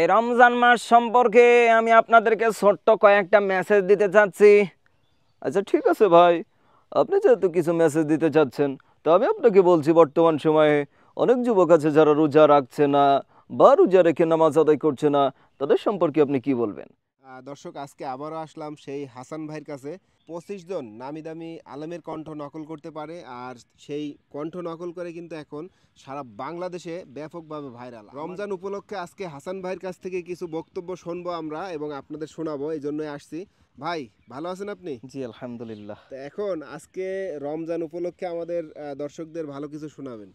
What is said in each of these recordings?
এই রমজান মাস সম্পর্কে আমি আপনাদেরকে ছোট্ট কয়েকটা মেসেজ দিতে চাচ্ছি আচ্ছা ঠিক আছে ভাই আপনি যেহেতু কিছু মেসেজ দিতে চাচ্ছেন তো আমি আপনাকে বলছি বর্তমান সময়ে অনেক যুবক আছে যারা রোজা রাখছে না বা রোজা রেখে নামাজ আদায় করছে না তাদের সম্পর্কে আপনি কি বলবেন দর্শক আজকে আবারও আসলাম সেই হাসান ভাইয়ের কাছে পঁচিশ জন নামি দামি আলমের কণ্ঠ নকল করতে পারে আর সেই কণ্ঠ নকল করে কিন্তু এখন সারা বাংলাদেশে ব্যাপকভাবে ভাইরাল রমজান উপলক্ষে আজকে হাসান ভাইয়ের কাছ থেকে কিছু বক্তব্য শুনবো আমরা এবং আপনাদের শোনাবো এই জন্যই আসছি ভাই ভালো আছেন আপনি জি আলহামদুলিল্লাহ তো এখন আজকে রমজান উপলক্ষে আমাদের দর্শকদের ভালো কিছু শোনাবেন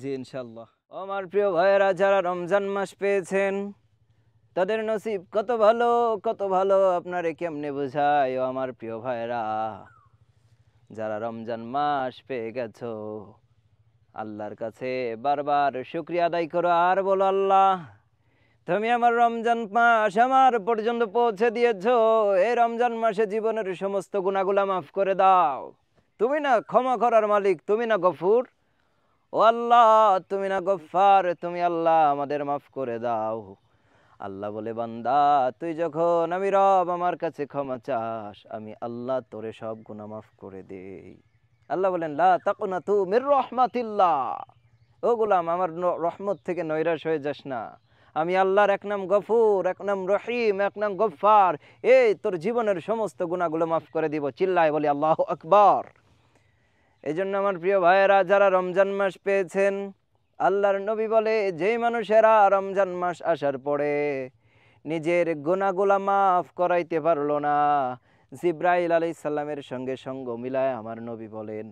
জি ইনশাল্লাহ আমার প্রিয় ভাইয়েরা যারা রমজান মাস পেয়েছেন তাদের নসিব কত ভালো কত ভালো আপনারে কেমনে বোঝায় ও আমার প্রিয় ভাইরা যারা রমজান মাস পেয়ে গেছ আল্লাহর কাছে বারবার শুক্রিয়া আদায় করো আর বলো আল্লাহ তুমি আমার রমজান মাস আমার পর্যন্ত পৌঁছে দিয়েছ এই রমজান মাসে জীবনের সমস্ত গুণাগুলা মাফ করে দাও তুমি না ক্ষমা করার মালিক তুমি না গফুর ও আল্লাহ তুমি না গফার তুমি আল্লাহ আমাদের মাফ করে দাও আল্লাহ বলে বান্দা তুই যখন আমি রব আমার কাছে ক্ষমা চাস আমি আল্লাহ তোরে সব গুণা মাফ করে দেই আল্লাহ বলেন লা তাকুনা তু মির রহমাতিল্লাহ ও গোলাম আমার রহমত থেকে নৈরাশ হয়ে যাস না আমি আল্লাহর এক নাম গফুর এক নাম রহিম এক নাম গফার এই তোর জীবনের সমস্ত গুণাগুলো মাফ করে দিব চিল্লায় বলি আল্লাহ আকবর এই জন্য আমার প্রিয় ভাইয়েরা যারা রমজান মাস পেয়েছেন আল্লাহর নবী বলে যে মানুষেরা রমজান মাস আসার পরে নিজের গোনাগুলা মাফ করাইতে পারল না জিব্রাইল আলি সাল্লামের সঙ্গে সঙ্গ মিলায় আমার নবী বলেন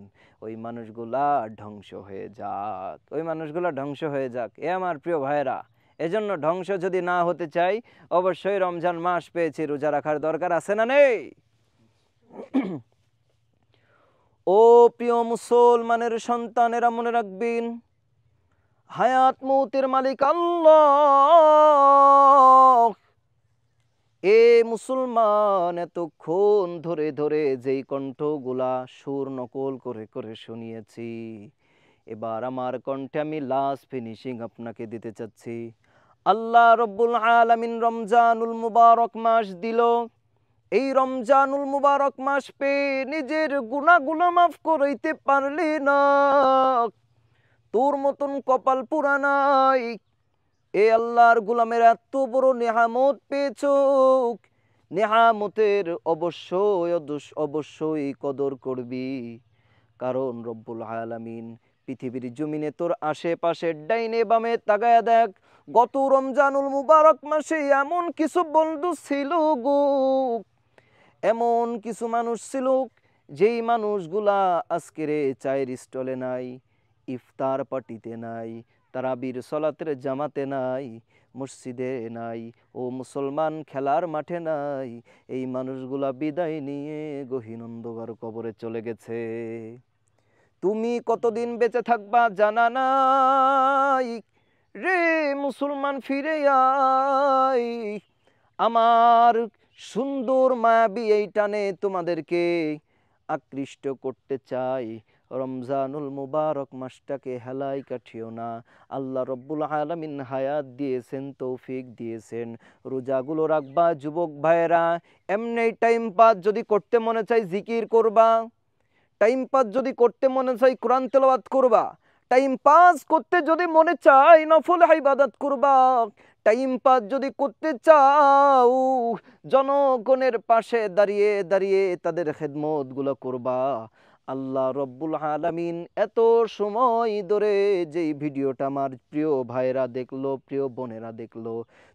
ওই মানুষগুলা ধ্বংস হয়ে যাক ওই মানুষগুলা ধ্বংস হয়ে যাক এ আমার প্রিয় ভাইরা এজন্য ধ্বংস যদি না হতে চাই অবশ্যই রমজান মাস পেয়েছি রোজা রাখার দরকার আছে না নেই ও প্রিয় মুসলমানের সন্তানেরা মনে রাখবেন হায়াত মৌতের মালিক আল্লাহ এ মুসলমান এতক্ষণ ধরে ধরে যেই কণ্ঠগুলা সুর নকল করে করে শুনিয়েছি এবার আমার কণ্ঠে আমি লাস্ট ফিনিশিং আপনাকে দিতে চাচ্ছি আল্লাহ রব্বুল আলমিন রমজানুল মুবারক মাস দিল এই রমজানুল মুবারক মাস পেয়ে নিজের গুণাগুলো মাফ করাইতে পারলি না তোর মতন কপাল পুরানাই এ আল্লাহর গুলামের এত বড় নেহামত পেয়েছ নেহামতের অবশ্যই অবশ্যই কদর করবি কারণ রব্বুল আলামিন পৃথিবীর জমিনে তোর আশেপাশে ডাইনে বামে তাকায় দেখ গত রমজানুল মুবারক মাসে এমন কিছু বন্ধু ছিল গো এমন কিছু মানুষ ছিল যেই মানুষগুলা আজকের চায়ের স্টলে নাই ইফতার পার্টিতে নাই তারাবির সলাতের জামাতে নাই মসজিদে নাই ও মুসলমান খেলার মাঠে নাই এই মানুষগুলা বিদায় নিয়ে গহিনন্দগার কবরে চলে গেছে তুমি কতদিন বেঁচে থাকবা জানা নাই রে মুসলমান ফিরে আই আমার সুন্দর মায়াবি এই টানে তোমাদেরকে আকৃষ্ট করতে চাই রমজানুল মুবারক মাসটাকে হেলাই কাঠিও না আল্লাহ রব্বুল আলমিন হায়াত দিয়েছেন তৌফিক দিয়েছেন রোজাগুলো রাখবা যুবক ভাইয়েরা এমনি টাইম পাস যদি করতে মনে চাই জিকির করবা টাইম পাস যদি করতে মনে চাই কোরআন তেলাওয়াত করবা টাইম পাস করতে যদি মনে চাই নফল হাইবাদাত করবা টাইম পাস যদি করতে চাও জনগণের পাশে দাঁড়িয়ে দাঁড়িয়ে তাদের গুলো করবা আল্লাহ রব্বুল আলমিন এত সময় ধরে যেই ভিডিওটা আমার প্রিয় ভাইরা দেখলো প্রিয় বোনেরা দেখলো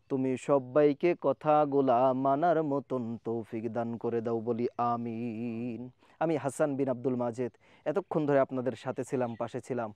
তুমি সবাইকে কথাগুলা মানার মতন তৌফিক দান করে দাও বলি আমিন আমি হাসান বিন আব্দুল মাজেদ এতক্ষণ ধরে আপনাদের সাথে ছিলাম পাশে ছিলাম